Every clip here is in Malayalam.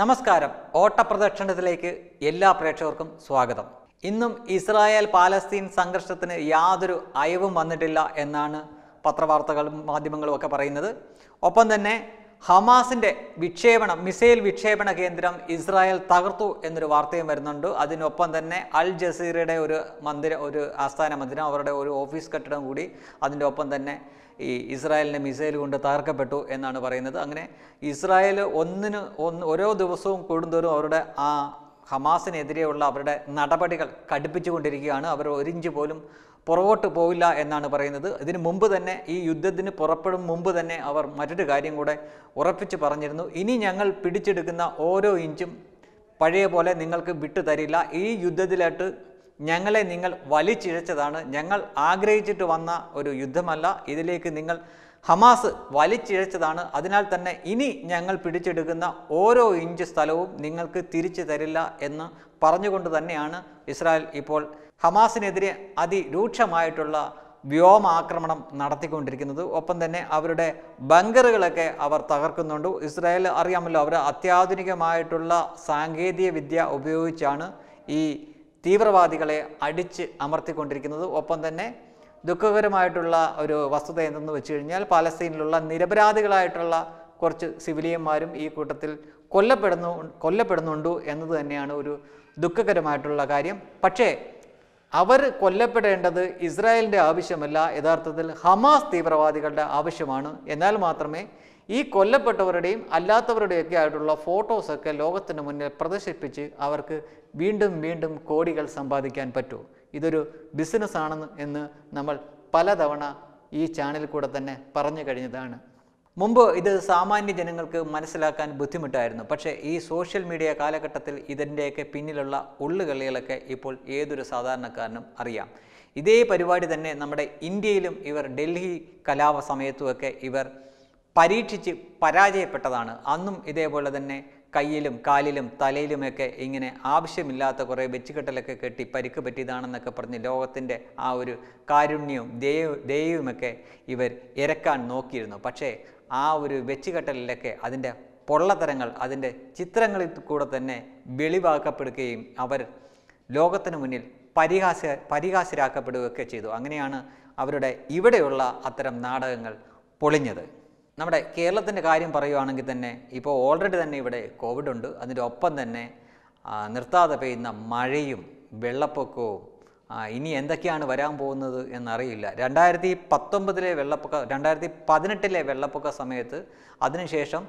നമസ്കാരം ഓട്ടപ്രദക്ഷിണത്തിലേക്ക് എല്ലാ പ്രേക്ഷകർക്കും സ്വാഗതം ഇന്നും ഇസ്രായേൽ പാലസ്തീൻ സംഘർഷത്തിന് യാതൊരു അയവും വന്നിട്ടില്ല എന്നാണ് പത്രവാർത്തകളും മാധ്യമങ്ങളും ഒക്കെ പറയുന്നത് ഒപ്പം തന്നെ ഹമാസിൻ്റെ വിക്ഷേപണം മിസൈൽ വിക്ഷേപണ കേന്ദ്രം ഇസ്രായേൽ തകർത്തു എന്നൊരു വാർത്തയും വരുന്നുണ്ട് അതിനൊപ്പം തന്നെ അൽ ജസീറയുടെ ഒരു മന്ദിരം ഒരു ആസ്ഥാന മന്ദിരം അവരുടെ ഒരു ഓഫീസ് കെട്ടിടം കൂടി അതിൻ്റെ ഒപ്പം തന്നെ ഈ ഇസ്രായേലിൻ്റെ മിസൈൽ കൊണ്ട് തകർക്കപ്പെട്ടു എന്നാണ് പറയുന്നത് അങ്ങനെ ഇസ്രായേൽ ഒന്നിന് ഒന്ന് ഓരോ ദിവസവും കൂടുന്തോറും അവരുടെ ആ ഹമാസിനെതിരെയുള്ള അവരുടെ നടപടികൾ കടുപ്പിച്ചുകൊണ്ടിരിക്കുകയാണ് അവർ ഒരിഞ്ച് പോലും പുറകോട്ട് പോവില്ല എന്നാണ് പറയുന്നത് ഇതിന് മുമ്പ് തന്നെ ഈ യുദ്ധത്തിന് പുറപ്പെടും മുമ്പ് തന്നെ അവർ മറ്റൊരു കാര്യം കൂടെ ഉറപ്പിച്ച് പറഞ്ഞിരുന്നു ഇനി ഞങ്ങൾ പിടിച്ചെടുക്കുന്ന ഓരോ ഇഞ്ചും പഴയ പോലെ നിങ്ങൾക്ക് വിട്ടു തരില്ല ഈ യുദ്ധത്തിലായിട്ട് ഞങ്ങളെ നിങ്ങൾ വലിച്ചിഴച്ചതാണ് ഞങ്ങൾ ആഗ്രഹിച്ചിട്ട് വന്ന ഒരു യുദ്ധമല്ല ഇതിലേക്ക് നിങ്ങൾ ഹമാസ് വലിച്ചിഴച്ചതാണ് അതിനാൽ തന്നെ ഇനി ഞങ്ങൾ പിടിച്ചെടുക്കുന്ന ഓരോ ഇഞ്ച് സ്ഥലവും നിങ്ങൾക്ക് തിരിച്ചു തരില്ല എന്ന് പറഞ്ഞുകൊണ്ട് തന്നെയാണ് ഇസ്രായേൽ ഇപ്പോൾ ഹമാസിനെതിരെ അതിരൂക്ഷമായിട്ടുള്ള വ്യോമാക്രമണം നടത്തിക്കൊണ്ടിരിക്കുന്നത് ഒപ്പം തന്നെ അവരുടെ ബങ്കറുകളൊക്കെ അവർ തകർക്കുന്നുണ്ട് ഇസ്രായേൽ അറിയാമല്ലോ അവർ അത്യാധുനികമായിട്ടുള്ള സാങ്കേതിക വിദ്യ ഉപയോഗിച്ചാണ് ഈ തീവ്രവാദികളെ അടിച്ച് അമർത്തിക്കൊണ്ടിരിക്കുന്നത് ഒപ്പം തന്നെ ദുഃഖകരമായിട്ടുള്ള ഒരു വസ്തുത എന്തെന്ന് വെച്ച് കഴിഞ്ഞാൽ പാലസ്തീനിലുള്ള നിരപരാധികളായിട്ടുള്ള കുറച്ച് സിവിലിയന്മാരും ഈ കൂട്ടത്തിൽ കൊല്ലപ്പെടുന്നു കൊല്ലപ്പെടുന്നുണ്ട് എന്നത് തന്നെയാണ് ഒരു ദുഃഖകരമായിട്ടുള്ള കാര്യം പക്ഷേ അവർ കൊല്ലപ്പെടേണ്ടത് ഇസ്രായേലിൻ്റെ ആവശ്യമല്ല യഥാർത്ഥത്തിൽ ഹമാസ് തീവ്രവാദികളുടെ ആവശ്യമാണ് എന്നാൽ മാത്രമേ ഈ കൊല്ലപ്പെട്ടവരുടെയും അല്ലാത്തവരുടെയൊക്കെ ആയിട്ടുള്ള ഫോട്ടോസൊക്കെ ലോകത്തിന് മുന്നിൽ പ്രദർശിപ്പിച്ച് അവർക്ക് വീണ്ടും വീണ്ടും കോടികൾ സമ്പാദിക്കാൻ പറ്റുമോ ഇതൊരു ബിസിനസ് ആണെന്ന് എന്ന് നമ്മൾ പലതവണ ഈ ചാനലിൽ കൂടെ തന്നെ പറഞ്ഞു കഴിഞ്ഞതാണ് മുമ്പ് ഇത് സാമാന്യ ജനങ്ങൾക്ക് മനസ്സിലാക്കാൻ ബുദ്ധിമുട്ടായിരുന്നു പക്ഷേ ഈ സോഷ്യൽ മീഡിയ കാലഘട്ടത്തിൽ ഇതിൻ്റെയൊക്കെ പിന്നിലുള്ള ഉള്ളുകളികളൊക്കെ ഇപ്പോൾ ഏതൊരു സാധാരണക്കാരനും അറിയാം ഇതേ പരിപാടി തന്നെ നമ്മുടെ ഇന്ത്യയിലും ഇവർ ഡൽഹി കലാപ സമയത്തുമൊക്കെ ഇവർ പരീക്ഷിച്ച് പരാജയപ്പെട്ടതാണ് അന്നും ഇതേപോലെ തന്നെ കയ്യിലും കാലിലും തലയിലുമൊക്കെ ഇങ്ങനെ ആവശ്യമില്ലാത്ത കുറേ വെച്ചുകെട്ടലൊക്കെ കെട്ടി പരിക്ക് പറ്റിയതാണെന്നൊക്കെ പറഞ്ഞ് ലോകത്തിൻ്റെ ആ ഒരു കാരുണ്യവും ദയ ദയവുമൊക്കെ ഇവർ ഇരക്കാൻ നോക്കിയിരുന്നു പക്ഷേ ആ ഒരു വെച്ചുകെട്ടലിലൊക്കെ അതിൻ്റെ പൊള്ളത്തരങ്ങൾ അതിൻ്റെ ചിത്രങ്ങളിൽ കൂടെ തന്നെ വെളിവാക്കപ്പെടുകയും അവർ ലോകത്തിന് മുന്നിൽ പരിഹാസ പരിഹാസരാക്കപ്പെടുകയൊക്കെ ചെയ്തു അങ്ങനെയാണ് അവരുടെ ഇവിടെയുള്ള അത്തരം നാടകങ്ങൾ പൊളിഞ്ഞത് നമ്മുടെ കേരളത്തിൻ്റെ കാര്യം പറയുവാണെങ്കിൽ തന്നെ ഇപ്പോൾ ഓൾറെഡി തന്നെ ഇവിടെ കോവിഡ് ഉണ്ട് അതിൻ്റെ ഒപ്പം തന്നെ നിർത്താതെ പെയ്യുന്ന മഴയും വെള്ളപ്പൊക്കവും ഇനി എന്തൊക്കെയാണ് വരാൻ പോകുന്നത് എന്നറിയില്ല രണ്ടായിരത്തി പത്തൊമ്പതിലെ വെള്ളപ്പൊക്ക രണ്ടായിരത്തി പതിനെട്ടിലെ വെള്ളപ്പൊക്ക സമയത്ത് അതിനുശേഷം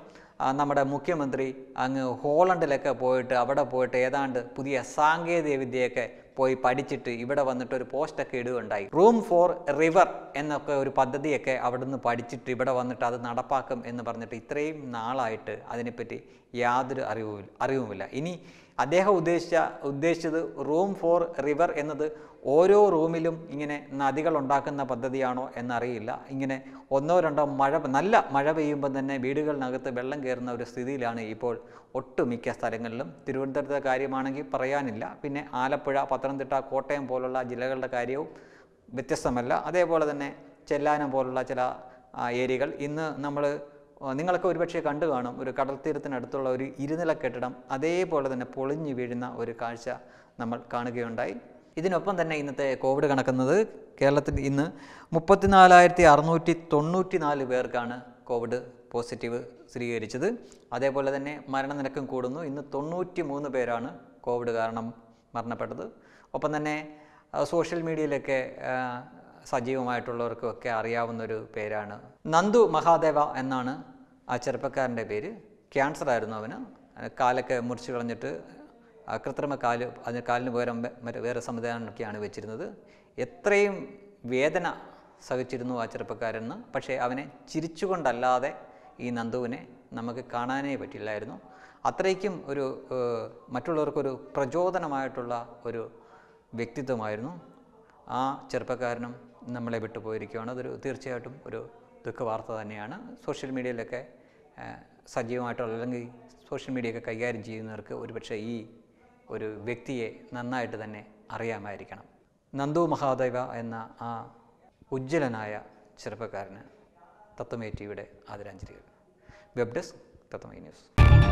നമ്മുടെ മുഖ്യമന്ത്രി അങ്ങ് ഹോളണ്ടിലൊക്കെ പോയിട്ട് അവിടെ പോയിട്ട് ഏതാണ്ട് പുതിയ സാങ്കേതിക വിദ്യയൊക്കെ പോയി പഠിച്ചിട്ട് ഇവിടെ വന്നിട്ട് ഒരു പോസ്റ്റൊക്കെ ഇടുകയുണ്ടായി റൂം ഫോർ റിവർ എന്നൊക്കെ ഒരു പദ്ധതിയൊക്കെ അവിടുന്ന് പഠിച്ചിട്ട് ഇവിടെ വന്നിട്ട് അത് നടപ്പാക്കും എന്ന് പറഞ്ഞിട്ട് ഇത്രയും നാളായിട്ട് അതിനെപ്പറ്റി യാതൊരു അറിവും അറിവുമില്ല ഇനി അദ്ദേഹം ഉദ്ദേശിച്ച ഉദ്ദേശിച്ചത് റൂം ഫോർ റിവർ എന്നത് ഓരോ റൂമിലും ഇങ്ങനെ നദികൾ ഉണ്ടാക്കുന്ന പദ്ധതിയാണോ എന്നറിയില്ല ഇങ്ങനെ ഒന്നോ രണ്ടോ മഴ നല്ല മഴ പെയ്യുമ്പോൾ തന്നെ വീടുകളിനകത്ത് വെള്ളം കയറുന്ന ഒരു സ്ഥിതിയിലാണ് ഇപ്പോൾ ഒട്ടുമിക്ക സ്ഥലങ്ങളിലും തിരുവനന്തപുരത്തെ കാര്യമാണെങ്കിൽ പറയാനില്ല പിന്നെ ആലപ്പുഴ പത്തനംതിട്ട കോട്ടയം പോലുള്ള ജില്ലകളുടെ കാര്യവും വ്യത്യസ്തമല്ല അതേപോലെ തന്നെ ചെല്ലാനം പോലുള്ള ചില ഏരിയകൾ ഇന്ന് നമ്മൾ നിങ്ങളൊക്കെ ഒരുപക്ഷെ കണ്ടു കാണും ഒരു കടൽ തീരത്തിനടുത്തുള്ള ഒരു ഇരുനില കെട്ടിടം അതേപോലെ തന്നെ പൊളിഞ്ഞു വീഴുന്ന ഒരു കാഴ്ച നമ്മൾ കാണുകയുണ്ടായി ഇതിനൊപ്പം തന്നെ ഇന്നത്തെ കോവിഡ് കണക്കുന്നത് കേരളത്തിൽ ഇന്ന് മുപ്പത്തിനാലായിരത്തി അറുന്നൂറ്റി തൊണ്ണൂറ്റി നാല് പേർക്കാണ് കോവിഡ് പോസിറ്റീവ് സ്ഥിരീകരിച്ചത് അതേപോലെ തന്നെ മരണനിരക്കും കൂടുന്നു ഇന്ന് തൊണ്ണൂറ്റി മൂന്ന് പേരാണ് കോവിഡ് കാരണം മരണപ്പെട്ടത് ഒപ്പം തന്നെ സോഷ്യൽ മീഡിയയിലൊക്കെ അറിയാവുന്ന ഒരു പേരാണ് നന്ദു മഹാദേവ എന്നാണ് ആ ചെറുപ്പക്കാരൻ്റെ പേര് ക്യാൻസർ ആയിരുന്നു അവന് കാലൊക്കെ മുറിച്ച് കളഞ്ഞിട്ട് കൃത്രിമ കാല് അതിന് കാലിന് പകരം മറ്റേ വേറെ സംവിധാനമൊക്കെയാണ് വെച്ചിരുന്നത് എത്രയും വേദന സഹിച്ചിരുന്നു ആ ചെറുപ്പക്കാരെന്ന് പക്ഷേ അവനെ ചിരിച്ചുകൊണ്ടല്ലാതെ ഈ നന്ദുവിനെ നമുക്ക് കാണാനേ പറ്റില്ലായിരുന്നു അത്രയ്ക്കും ഒരു മറ്റുള്ളവർക്കൊരു പ്രചോദനമായിട്ടുള്ള ഒരു വ്യക്തിത്വമായിരുന്നു ആ ചെറുപ്പക്കാരനും നമ്മളെ വിട്ടുപോയിരിക്കുകയാണ് അതൊരു തീർച്ചയായിട്ടും ഒരു ദുഃഖവാർത്ത തന്നെയാണ് സോഷ്യൽ മീഡിയയിലൊക്കെ സജീവമായിട്ടുള്ള അല്ലെങ്കിൽ സോഷ്യൽ മീഡിയയൊക്കെ കൈകാര്യം ചെയ്യുന്നവർക്ക് ഒരുപക്ഷെ ഈ ഒരു വ്യക്തിയെ നന്നായിട്ട് തന്നെ അറിയാമായിരിക്കണം നന്ദു മഹാദേവ എന്ന ആ ഉജ്ജ്വലനായ ചെറുപ്പക്കാരന് തത്വമേറ്റിയുടെ ആദരാഞ്ജലികൾ വെബ് ഡെസ്ക് തത്വമേ ന്യൂസ്